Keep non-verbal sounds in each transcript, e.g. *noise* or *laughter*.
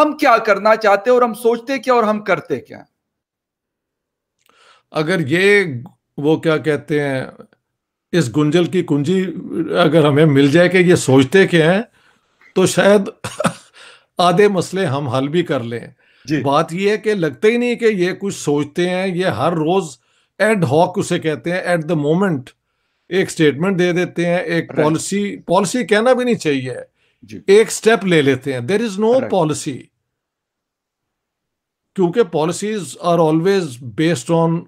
हम क्या करना चाहते हैं और हम सोचते क्या और हम करते क्या अगर ये वो क्या कहते हैं इस गुंजल की कुंजी अगर हमें मिल जाए कि ये सोचते क्या हैं तो शायद *laughs* आधे मसले हम हल भी कर लें बात यह है कि लगता ही नहीं कि ये कुछ सोचते हैं ये हर रोज एड हॉक उसे कहते हैं एट द मोमेंट एक स्टेटमेंट दे देते हैं एक पॉलिसी पॉलिसी कहना भी नहीं चाहिए एक स्टेप ले लेते हैं देर इज नो पॉलिसी क्योंकि policies are always based on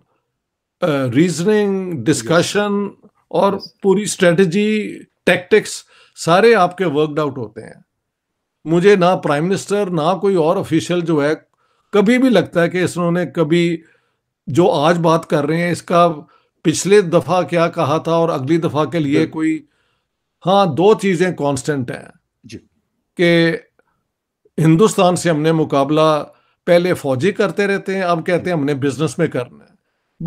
reasoning discussion और yes. पूरी स्ट्रेटजी टैक्टिक्स सारे आपके वर्कड आउट होते हैं मुझे ना प्राइम मिनिस्टर ना कोई और ऑफिशियल जो है कभी भी लगता है कि इसने कभी जो आज बात कर रहे हैं इसका पिछले दफ़ा क्या कहा था और अगली दफ़ा के लिए कोई हाँ दो चीज़ें कांस्टेंट हैं कि हिंदुस्तान से हमने मुकाबला पहले फौजी करते रहते हैं अब कहते हैं हमने बिजनेस में करना है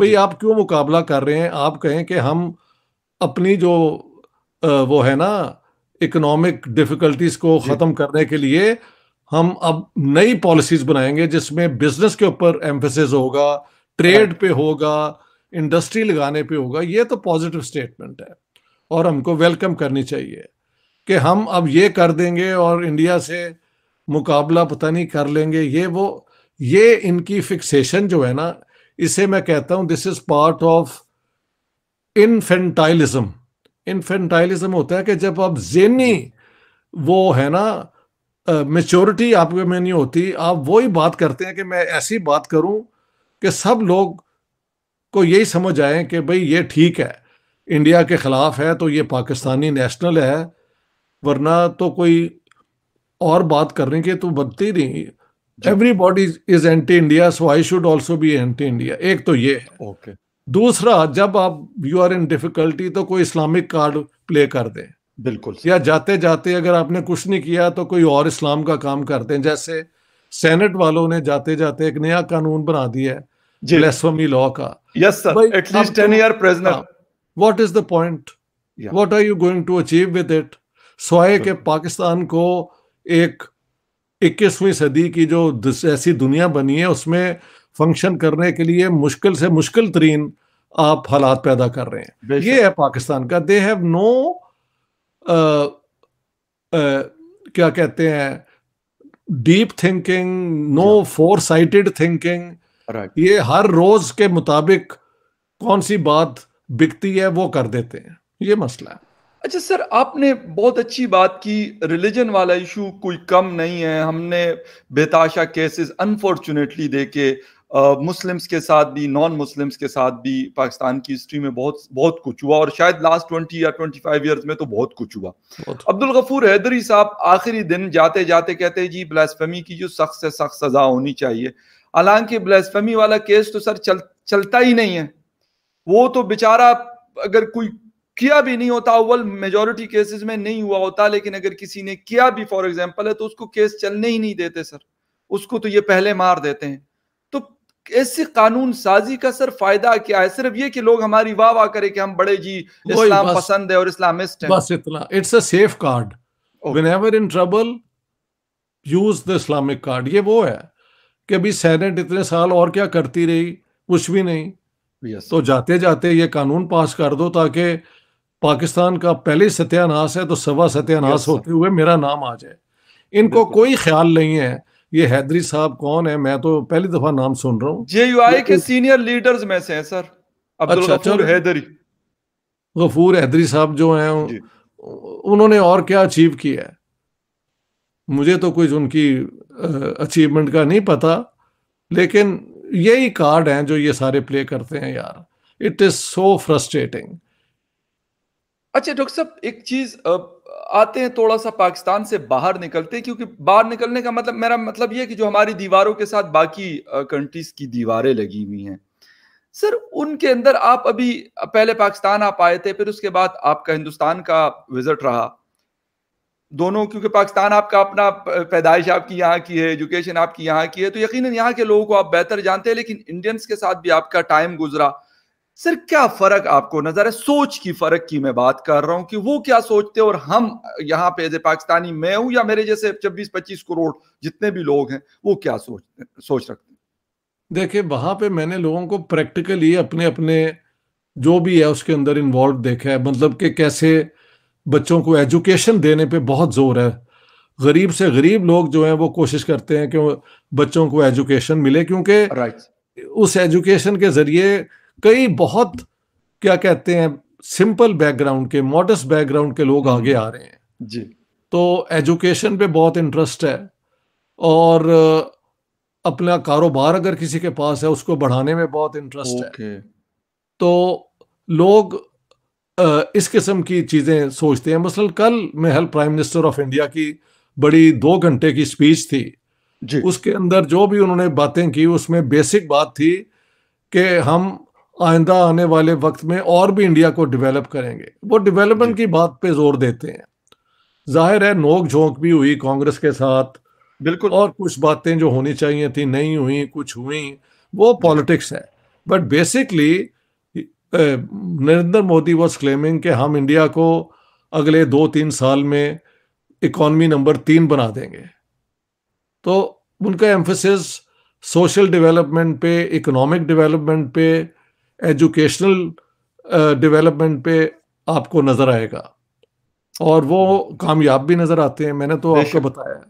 भाई आप क्यों मुकाबला कर रहे हैं आप कहें कि हम अपनी जो वो है ना इकोनॉमिक डिफिकल्टीज को ख़त्म करने के लिए हम अब नई पॉलिसीज बनाएंगे जिसमें बिजनेस के ऊपर एम्फेसिस होगा ट्रेड हाँ। पे होगा इंडस्ट्री लगाने पे होगा ये तो पॉजिटिव स्टेटमेंट है और हमको वेलकम करनी चाहिए कि हम अब ये कर देंगे और इंडिया से मुकाबला पता नहीं कर लेंगे ये वो ये इनकी फिक्सेशन जो है ना इसे मैं कहता हूँ this is part of infantilism infantilism होता है कि जब आप जेनी वो है ना uh, आपके में नहीं होती आप वही बात करते हैं कि मैं ऐसी बात करूं कि सब लोग को यही समझ आए कि भाई ये ठीक है इंडिया के ख़िलाफ़ है तो ये पाकिस्तानी नेशनल है वरना तो कोई और बात करने के तो बनते ही नहीं body is anti India so I should also be anti India एक तो ये है ओके okay. दूसरा जब आप यू आर इन डिफिकल्टी तो कोई इस्लामिक कार्ड प्ले कर दें बिल्कुल या जाते जाते अगर आपने कुछ नहीं किया तो कोई और इस्लाम का काम करते हैं जैसे सेनेट वालों ने जाते जाते एक नया कानून बना दिया है ब्लेसफमी लॉ का यस सर एटलीस्ट 10 year prisoner what is the point what are you going to achieve with it सोए के पाकिस्तान को एक इक्कीसवीं सदी की जो ऐसी दुनिया बनी है उसमें फंक्शन करने के लिए मुश्किल से मुश्किल तरीन आप हालात पैदा कर रहे हैं ये है पाकिस्तान का दे हैव नो क्या कहते हैं deep thinking no foresighted thinking ये हर रोज के मुताबिक कौन सी बात बिकती है वो कर देते हैं ये मसला है अच्छा सर आपने बहुत अच्छी बात की रिलीजन वाला इशू कोई कम नहीं है हमने बेताशा केसेस अनफॉर्चुनेटली देखे मुस्लिम्स के साथ भी नॉन मुस्लिम्स के साथ भी पाकिस्तान की हिस्ट्री में बहुत बहुत कुछ हुआ और शायद लास्ट ट्वेंटी या ट्वेंटी फाइव ईयर्स में तो बहुत कुछ हुआ अब्दुल गफूर हैदरी साहब आखिरी दिन जाते जाते कहते हैं जी ब्लास्फेमी की जो सख्त से सख्त सजा होनी चाहिए हालांकि ब्लास्फेमी वाला केस तो सर चल चलता ही नहीं है वो तो बेचारा अगर कोई किया भी नहीं होता अव्वल मेजोरिटी केसेस में नहीं हुआ होता लेकिन अगर किसी ने किया भी फॉर एग्जाम्पल है तो उसको केस चलने ही नहीं देते सर उसको तो ये पहले मार देते हैं तो ऐसी कानून साजी का सर फायदा क्या है सिर्फ ये कि लोग हमारी वाह वाह करें कि हम बड़े जी इस्लाम पसंद है और इस्लामिस्ट है बस इतना it's a safe card whenever in trouble use the Islamic card ये वो है कि अभी सैनेट इतने साल और क्या करती रही कुछ भी नहीं yes. तो जाते जाते ये कानून पास कर दो ताकि पाकिस्तान का पहले सत्यानाश है तो सवा सत्यानाश होते हुए मेरा नाम आ जाए इनको कोई ख्याल नहीं है ये हैदरी साहब कौन है मैं तो पहली दफा नाम सुन रहा हूँ जे के सीनियर लीडर्स में से हैं सर अब्दुल अच्छा, हैदरी गफूर हैदरी साहब जो हैं उन्होंने और क्या अचीव किया है मुझे तो कुछ उनकी अचीवमेंट का नहीं पता लेकिन यही कार्ड हैं जो ये सारे प्ले करते हैं यार इट इज़ सो फ्रस्ट्रेटिंग अच्छा डॉक्टर साहब एक चीज आते हैं थोड़ा सा पाकिस्तान से बाहर निकलते हैं क्योंकि बाहर निकलने का मतलब मेरा मतलब ये कि जो हमारी दीवारों के साथ बाकी कंट्रीज की दीवारें लगी हुई हैं सर उनके अंदर आप अभी पहले पाकिस्तान आप आए थे फिर उसके बाद आपका हिंदुस्तान का विजिट रहा दोनों क्योंकि पाकिस्तान आपका अपना पैदाइश आपकी यहाँ की है एजुकेशन आपकी यहाँ की है तो यकीनन यहाँ के लोगों को आप बेहतर जानते हैं लेकिन इंडियंस के साथ भी आपका टाइम गुजरा सर क्या फर्क आपको नजर है सोच की फर्क की मैं बात कर रहा हूं कि वो क्या सोचते हैं और हम यहाँ पे एज ए पाकिस्तानी मैं हूं या मेरे जैसे छब्बीस पच्चीस करोड़ जितने भी लोग हैं वो क्या सोचते सोच रखते हैं देखिए वहां पे मैंने लोगों को प्रैक्टिकली अपने अपने जो भी है उसके अंदर इन्वॉल्व देखा है मतलब कि कैसे बच्चों को एजुकेशन देने पे बहुत जोर है गरीब से गरीब लोग जो हैं वो कोशिश करते हैं कि बच्चों को एजुकेशन मिले क्योंकि right. उस एजुकेशन के जरिए कई बहुत क्या कहते हैं सिंपल बैकग्राउंड के मॉडस्ट बैकग्राउंड के लोग आगे आ रहे हैं जी तो एजुकेशन पे बहुत इंटरेस्ट है और अपना कारोबार अगर किसी के पास है उसको बढ़ाने में बहुत इंटरेस्ट है तो लोग इस किस्म की चीज़ें सोचते हैं मसलन कल help prime minister of India की बड़ी दो घंटे की स्पीच थी जी। उसके अंदर जो भी उन्होंने बातें की उसमें बेसिक बात थी कि हम आइंदा आने वाले वक्त में और भी इंडिया को डेवलप करेंगे वो डेवलपमेंट की बात पे जोर देते हैं जाहिर है नोक झोंक भी हुई कांग्रेस के साथ बिल्कुल और कुछ बातें जो होनी चाहिए थी नहीं हुई कुछ हुई वो पॉलिटिक्स है but basically Narendra Modi was claiming कि हम इंडिया को अगले दो तीन साल में इकॉनमी नंबर तीन बना देंगे तो उनका एम्फोसिस सोशल डेवलपमेंट पे इकोनॉमिक डेवलपमेंट पे एजुकेशनल डेवलपमेंट पे आपको नजर आएगा और वो कामयाब भी नजर आते हैं मैंने तो आपको बताया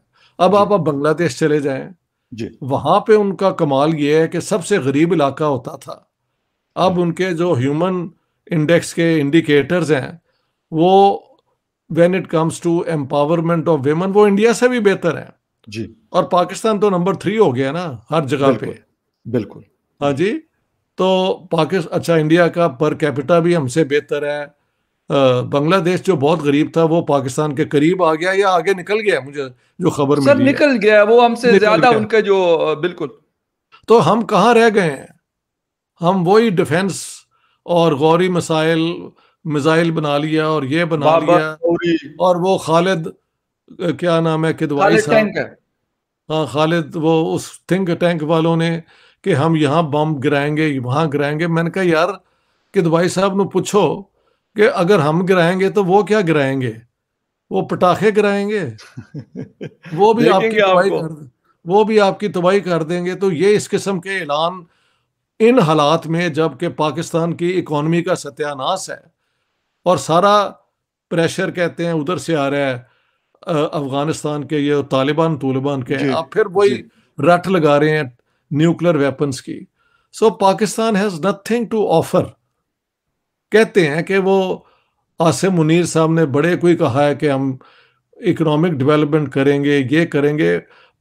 अब आप अब बांग्लादेश चले जाएं जी वहां पे उनका कमाल ये है कि सबसे गरीब इलाका होता था अब उनके जो ह्यूमन इंडेक्स के इंडिकेटर्स हैं वो when it comes to empowerment of women वो इंडिया से भी बेहतर है जी और पाकिस्तान तो नंबर थ्री हो गया ना हर जगह पे बिल्कुल हाँ जी तो पाकिस्तान अच्छा इंडिया का पर कैपिटा भी हमसे बेहतर है बांग्लादेश जो बहुत गरीब था वो पाकिस्तान के करीब आ गया या आगे निकल गया मुझे जो खबर मिली निकल है। गया वो हमसे ज्यादा उनके जो बिल्कुल तो हम कहाँ रह गए हैं हम वही डिफेंस और गौरी मिसाइल मिसाइल बना लिया और ये बना लिया और वो खालिद क्या नाम है किदवाई साहब हाँ खालिद वो उस थिंक टैंक वालों ने कि हम यहाँ बम गिराएंगे वहाँ गिराएंगे मैंने कहा यार कि दवाई साहब न पूछो कि अगर हम गिराएंगे तो वो क्या गिराएंगे वो पटाखे गिराएंगे वो भी आपकी तबाही कर वो भी आपकी तबाही कर देंगे तो ये इस किस्म के ऐलान इन हालात में जबकि पाकिस्तान की इकोनमी का सत्यानाश है और सारा प्रेशर कहते हैं उधर से आ रहा है अफगानिस्तान के ये तालिबान तुलिबान के आप फिर वही रट लगा रहे हैं न्यूक्लियर वेपन्स की so Pakistan has nothing to offer कहते हैं कि वो आसिम मुनीर साहब ने बड़े कोई कहा है कि हम इकोनॉमिक डेवलपमेंट करेंगे ये करेंगे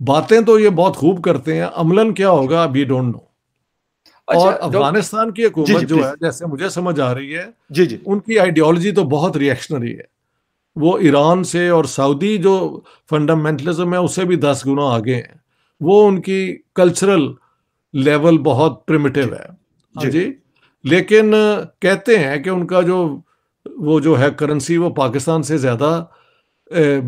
बातें तो ये बहुत खूब करते हैं अमलन क्या होगा अब डोंट नो और अफगानिस्तान की हुकूमत जो है जैसे मुझे समझ आ रही है जी जी उनकी आइडियोलॉजी तो बहुत रिएक्शनरी है वो ईरान से और सऊदी जो फंडामेंटलिज्म है उससे भी दस गुना आगे हैं वो उनकी कल्चरल लेवल बहुत प्रिमिटिव है जी, हाँ जी। लेकिन कहते हैं कि उनका जो वो जो है करेंसी वो पाकिस्तान से ज्यादा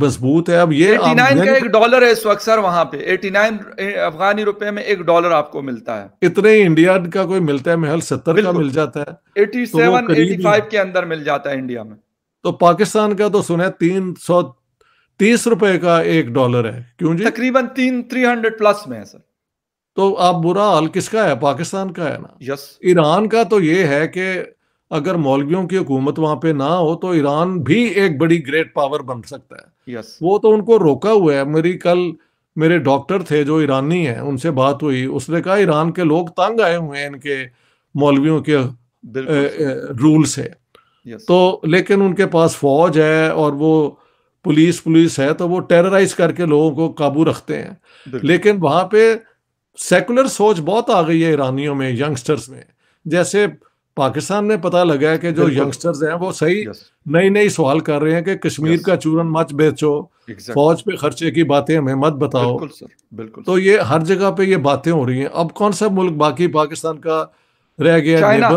मजबूत है अब ये 89 का एक डॉलर है इस वक्त सर वहां पे 89 अफगानी रुपए में एक डॉलर आपको मिलता है इतने इंडिया का कोई मिलता है महल सत्तर का मिल जाता है 87 तो 85 के अंदर मिल जाता है इंडिया में तो पाकिस्तान का तो सुने तीन सौ तीस रुपए का एक डॉलर है क्यों जी तकरीबन तीन थ्री हंड्रेड प्लस में है सर तो आप बुरा हाल किसका है पाकिस्तान का है ना यस ईरान का तो ये है कि अगर मौलवियों की हुकूमत वहां पे ना हो तो ईरान भी एक बड़ी ग्रेट पावर बन सकता है यस वो तो उनको रोका हुआ है मेरी कल मेरे डॉक्टर थे जो ईरानी हैं उनसे बात हुई उसने कहा ईरान के लोग तंग आए हुए हैं इनके मौलवियों के रूल से तो लेकिन उनके पास फौज है और वो पुलिस पुलिस है तो वो टेरराइज करके लोगों को काबू रखते हैं लेकिन वहां पे सेकुलर सोच बहुत आ गई है ईरानियों में यंगस्टर्स में जैसे पाकिस्तान में पता लगा है कि जो यंगस्टर्स हैं वो सही नई नई सवाल कर रहे हैं कि कश्मीर का चूरन मत बेचो फौज पे खर्चे की बातें हमें मत बताओ बिल्कुल सर बिल्कुल तो ये हर जगह पे ये बातें हो रही हैं अब कौन सा मुल्क बाकी पाकिस्तान का रह गया चाइना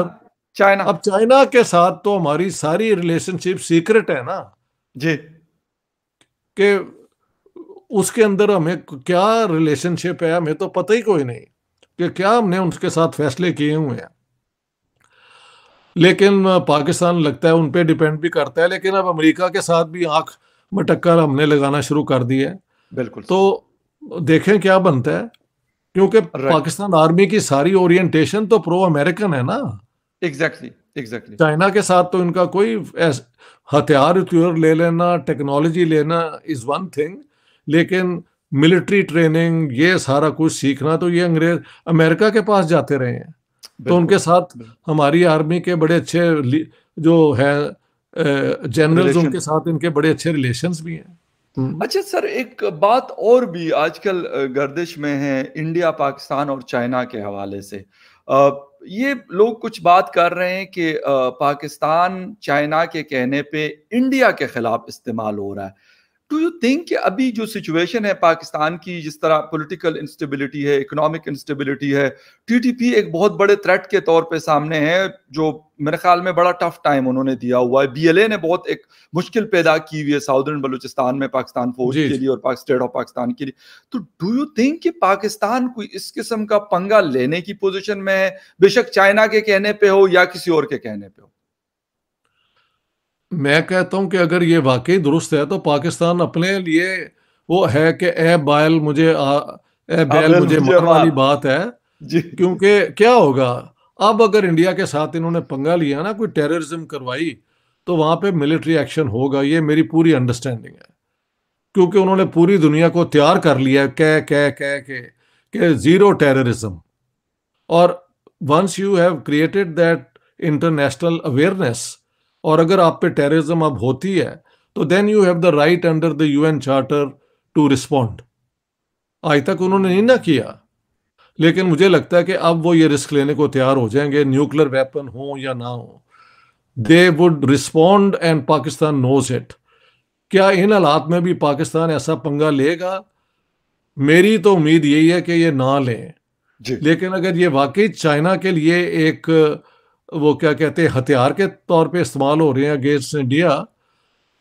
चाइना अब चाइना के साथ तो हमारी सारी रिलेशनशिप सीक्रेट है ना जी कि उसके अंदर हमें क्या रिलेशनशिप है हमें तो पता ही कोई नहीं कि क्या हमने उसके साथ फैसले किए हुए हैं लेकिन पाकिस्तान लगता है उन पर डिपेंड भी करता है लेकिन अब अमेरिका के साथ भी आंख मटक्कर हमने लगाना शुरू कर दी है बिल्कुल तो देखें क्या बनता है क्योंकि पाकिस्तान आर्मी की सारी ओरिएंटेशन तो प्रो अमेरिकन है ना एग्जैक्टली एग्जैक्टली चाइना के साथ तो इनका कोई हथियार उतियार ले लेना टेक्नोलॉजी लेना इज वन थिंग लेकिन मिलिट्री ट्रेनिंग ये सारा कुछ सीखना तो ये अंग्रेज अमेरिका के पास जाते रहे हैं तो उनके साथ हमारी आर्मी के बड़े अच्छे जो है जनरल्स उनके साथ इनके बड़े अच्छे रिलेशंस भी हैं हम्म। अच्छा सर एक बात और भी आजकल गर्दिश में है इंडिया पाकिस्तान और चाइना के हवाले से आ, ये लोग कुछ बात कर रहे हैं कि पाकिस्तान चाइना के कहने पे इंडिया के खिलाफ इस्तेमाल हो रहा है डू यू थिंक अभी जो सिचुएशन है पाकिस्तान की जिस तरह पॉलिटिकल इंस्टेबिलिटी है इकोनॉमिक इंस्टेबिलिटी है टीटीपी एक बहुत बड़े थ्रेट के तौर पे सामने है जो मेरे ख्याल में बड़ा टफ टाइम उन्होंने दिया हुआ है बीएलए ने बहुत एक मुश्किल पैदा की हुई है साउदर्न बलूचिस्तान में पाकिस्तान फौज के लिए और स्टेट ऑफ पाकिस्तान के लिए तो डू यू थिंक कि पाकिस्तान कोई इस किस्म का पंगा लेने की पोजिशन में है बेशक चाइना के कहने पर हो या किसी और के कहने पर हो मैं कहता हूँ कि अगर ये वाकई दुरुस्त है तो पाकिस्तान अपने लिए वो है कि ए बैल मुझे ए बैल मुझे मर वाली बात है क्योंकि क्या होगा अब अगर इंडिया के साथ इन्होंने पंगा लिया ना कोई टेररिज्म करवाई तो वहां पे मिलिट्री एक्शन होगा ये मेरी पूरी अंडरस्टैंडिंग है क्योंकि उन्होंने पूरी दुनिया को तैयार कर लिया कह कह कह के कि ज़ीरो टेररिज्म और once you have created that international awareness और अगर आप पे टेररिज्म अब होती है तो then you have the right under the UN charter to respond आज तक उन्होंने नहीं ना किया लेकिन मुझे लगता है कि अब वो ये रिस्क लेने को तैयार हो जाएंगे न्यूक्लियर वेपन हो या ना हो they would respond and Pakistan knows it क्या इन हालात में भी पाकिस्तान ऐसा पंगा लेगा मेरी तो उम्मीद यही है कि ये ना लें लेकिन अगर ये वाकई चाइना के लिए एक वो क्या कहते हैं हथियार के तौर पे इस्तेमाल हो रहे हैं अगेंस्ट इंडिया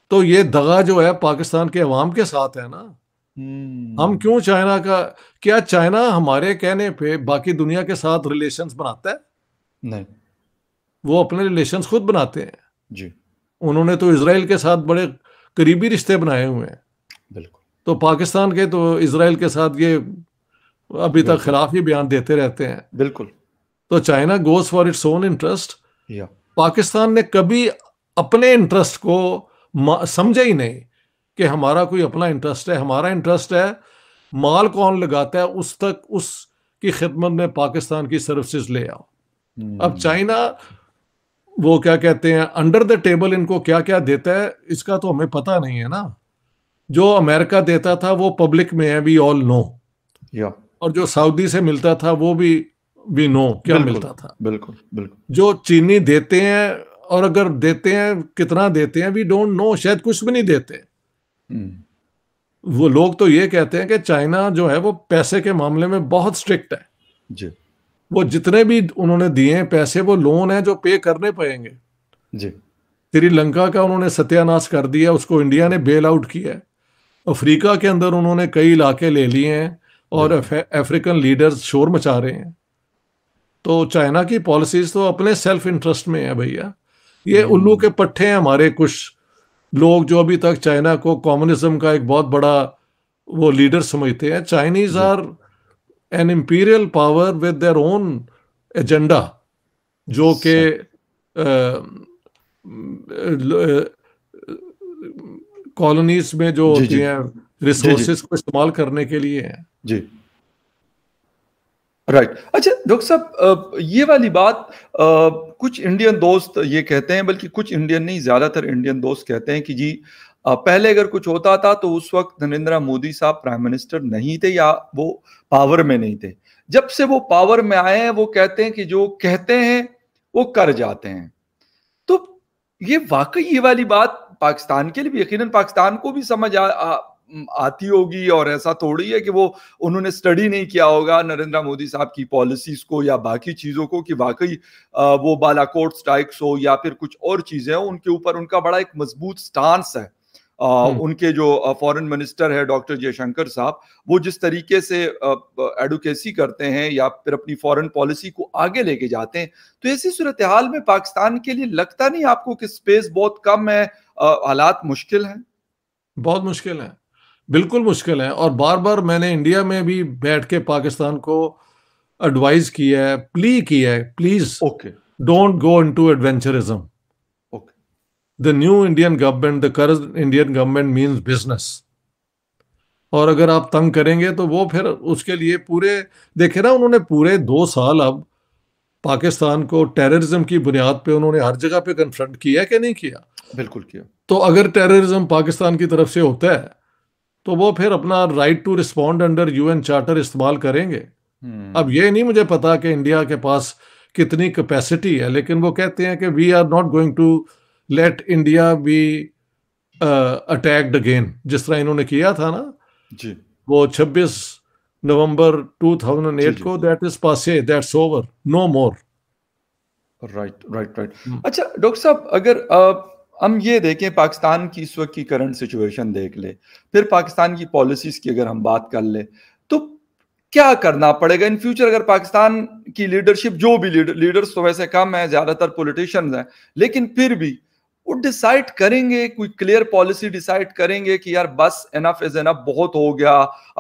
तो ये दगा जो है पाकिस्तान के अवाम के साथ है ना हम्म। हम क्यों चाइना का क्या चाइना हमारे कहने पे बाकी दुनिया के साथ रिलेशंस बनाता है नहीं वो अपने रिलेशंस खुद बनाते हैं जी उन्होंने तो इसराइल के साथ बड़े करीबी रिश्ते बनाए हुए हैं बिल्कुल तो पाकिस्तान के तो इसराइल के साथ ये अभी तक खिलाफ ही बयान देते रहते हैं बिल्कुल तो China goes for its own interest Pakistan ने कभी अपने इंटरेस्ट को समझा ही नहीं कि हमारा कोई अपना इंटरेस्ट है हमारा इंटरेस्ट है माल कौन लगाता है उस तक उसकी खिदमत में पाकिस्तान की सर्विसेज ले आओ hmm. अब चाइना वो क्या कहते हैं अंडर द टेबल इनको क्या क्या देता है इसका तो हमें पता नहीं है ना जो अमेरिका देता था वो पब्लिक में है वी ऑल नो और जो सऊदी से मिलता था वो भी वी नो क्या मिलता था बिल्कुल बिल्कुल जो चीनी देते हैं और अगर देते हैं कितना देते हैं वी डोंट नो शायद कुछ भी नहीं देते हम्म। वो लोग तो ये कहते हैं कि चाइना जो है वो पैसे के मामले में बहुत स्ट्रिक्ट है जी वो जितने भी उन्होंने दिए हैं पैसे वो लोन है जो पे करने पड़ेंगे जी श्रीलंका का उन्होंने सत्यानाश कर दिया उसको इंडिया ने बेल आउट किया अफ्रीका के अंदर उन्होंने कई इलाके ले लिए हैं और अफ्रीकन लीडर्स शोर मचा रहे हैं तो चाइना की पॉलिसीज तो अपने सेल्फ इंटरेस्ट में है भैया ये हम्म। उल्लू के पट्टे हैं हमारे कुछ लोग जो अभी तक चाइना को कम्युनिज्म का एक बहुत बड़ा वो लीडर समझते हैं Chinese are an imperial power with their own agenda जो के कॉलोनीज में जो होती हैं रिसोर्सेज को इस्तेमाल करने के लिए है जी राइट right. अच्छा डॉक्टर साहब ये वाली बात कुछ इंडियन दोस्त ये कहते हैं बल्कि कुछ इंडियन नहीं ज़्यादातर इंडियन दोस्त कहते हैं कि जी पहले अगर कुछ होता था तो उस वक्त नरेंद्र मोदी साहब प्राइम मिनिस्टर नहीं थे या वो पावर में नहीं थे जब से वो पावर में आए हैं वो कहते हैं कि जो कहते हैं वो कर जाते हैं तो ये वाकई ये वाली बात पाकिस्तान के लिए भी यकीन पाकिस्तान को भी समझ आ, आ, आती होगी और ऐसा थोड़ी है कि वो उन्होंने स्टडी नहीं किया होगा नरेंद्र मोदी साहब की पॉलिसीज को या बाकी चीज़ों को कि वाकई वो बालाकोट स्ट्राइक्स हो या फिर कुछ और चीज़ें हो उनके ऊपर उनका बड़ा एक मजबूत स्टांस है हम्म। उनके जो फॉरेन मिनिस्टर है डॉक्टर जयशंकर साहब वो जिस तरीके से एडवोकेसी करते हैं या फिर अपनी फॉरेन पॉलिसी को आगे लेके जाते हैं तो ऐसी सूरत हाल में पाकिस्तान के लिए लगता नहीं आपको कि स्पेस बहुत कम है हालात मुश्किल हैं बहुत मुश्किल है बिल्कुल मुश्किल है और बार बार मैंने इंडिया में भी बैठ के पाकिस्तान को एडवाइज किया है प्ली किया है please okay don't go into adventurism the new Indian government the कर इंडियन गवर्नमेंट मीन्स बिजनेस और अगर आप तंग करेंगे तो वो फिर उसके लिए पूरे देखे ना उन्होंने पूरे दो साल अब पाकिस्तान को टेररिज्म की बुनियाद पे उन्होंने हर जगह पे कन्फ्रंट किया कि नहीं किया बिल्कुल किया तो अगर टेररिज्म पाकिस्तान की तरफ से होता है तो वो फिर अपना right to respond under UN charter इस्तेमाल करेंगे हम्म। अब ये नहीं मुझे पता कि इंडिया के पास कितनी कैपेसिटी है लेकिन वो कहते हैं कि we are not going to let India be attacked again जिस तरह इन्होंने किया था ना जी वो 26 नवंबर 2008 को that is passé that's over no more right right right अच्छा डॉक्टर साहब अगर आप हम ये देखें पाकिस्तान की इस वक्त की करंट सिचुएशन देख ले फिर पाकिस्तान की पॉलिसीज की अगर हम बात कर ले तो क्या करना पड़ेगा इन फ्यूचर अगर पाकिस्तान की लीडरशिप जो भी लीडर लीडर्स तो वैसे कम है ज्यादातर पोलिटिशन हैं लेकिन फिर भी वो डिसाइड करेंगे कोई क्लियर पॉलिसी डिसाइड करेंगे कि यार बस एनफ इज एनफ बहुत हो गया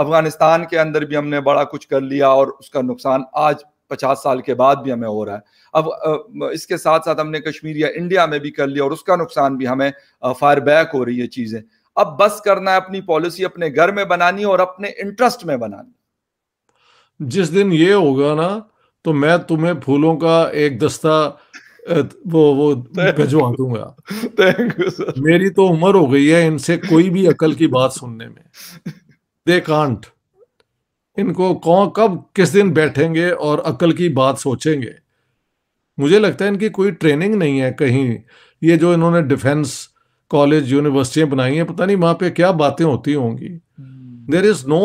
अफगानिस्तान के अंदर भी हमने बड़ा कुछ कर लिया और उसका नुकसान आज पचास साल के बाद भी हमें हो रहा है अब इसके साथ साथ हमने कश्मीर या इंडिया में भी कर लिया और उसका नुकसान भी हमें फायर बैक हो रही है चीज़ें अब बस करना है अपनी पॉलिसी अपने घर में बनानी और अपने इंटरेस्ट में बनानी जिस दिन ये होगा ना तो मैं तुम्हें फूलों का एक दस्ता वो वो भिजवा दूंगा थैंक यू सर मेरी तो उम्र हो गई है इनसे कोई भी अकल की बात सुनने में दे कांट इनको कौन कब किस दिन बैठेंगे और अकल की बात सोचेंगे मुझे लगता है इनकी कोई ट्रेनिंग नहीं है कहीं ये जो इन्होंने डिफेंस कॉलेज यूनिवर्सिटियाँ बनाई हैं पता नहीं वहाँ पे क्या बातें होती होंगी there is no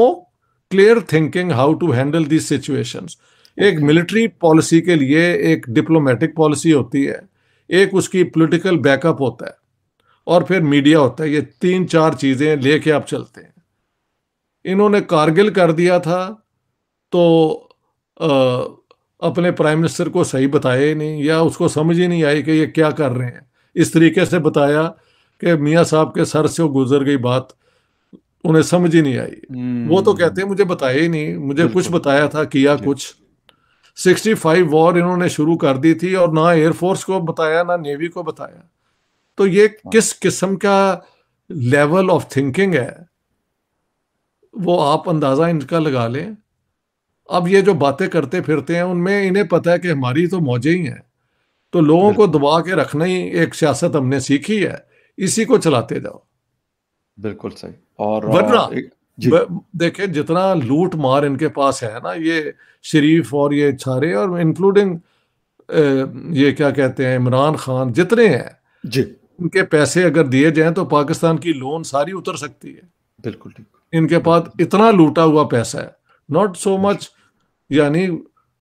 clear thinking how to handle this situation एक मिलिट्री पॉलिसी के लिए एक डिप्लोमेटिक पॉलिसी होती है एक उसकी पॉलिटिकल बैकअप होता है और फिर मीडिया होता है ये तीन चार चीज़ें लेके आप चलते हैं इन्होंने कारगिल कर दिया था तो आ, अपने प्राइम मिनिस्टर को सही बताया ही नहीं या उसको समझ ही नहीं आई कि ये क्या कर रहे हैं इस तरीके से बताया कि मियाँ साहब के सर से वो गुजर गई बात उन्हें समझ ही नहीं आई हम्म। वो तो कहते हैं मुझे बताया ही नहीं मुझे कुछ बताया था किया कुछ 65 वॉर इन्होंने शुरू कर दी थी और ना एयरफोर्स को बताया ना नेवी को बताया तो ये हाँ। किस किस्म का लेवल ऑफ थिंकिंग है वो आप अंदाज़ा इनका लगा लें अब ये जो बातें करते फिरते हैं उनमें इन्हें पता है कि हमारी तो मौजें ही हैं तो लोगों को दबा के रखना ही एक सियासत हमने सीखी है इसी को चलाते जाओ बिल्कुल सही और वरना देखिए जितना लूट मार इनके पास है ना ये शरीफ और ये छारे और इंक्लूडिंग ये क्या कहते हैं इमरान खान जितने हैं जी उनके पैसे अगर दिए जाएं तो पाकिस्तान की लोन सारी उतर सकती है बिल्कुल ठीक इनके पास इतना लूटा हुआ पैसा है नॉट सो मच यानी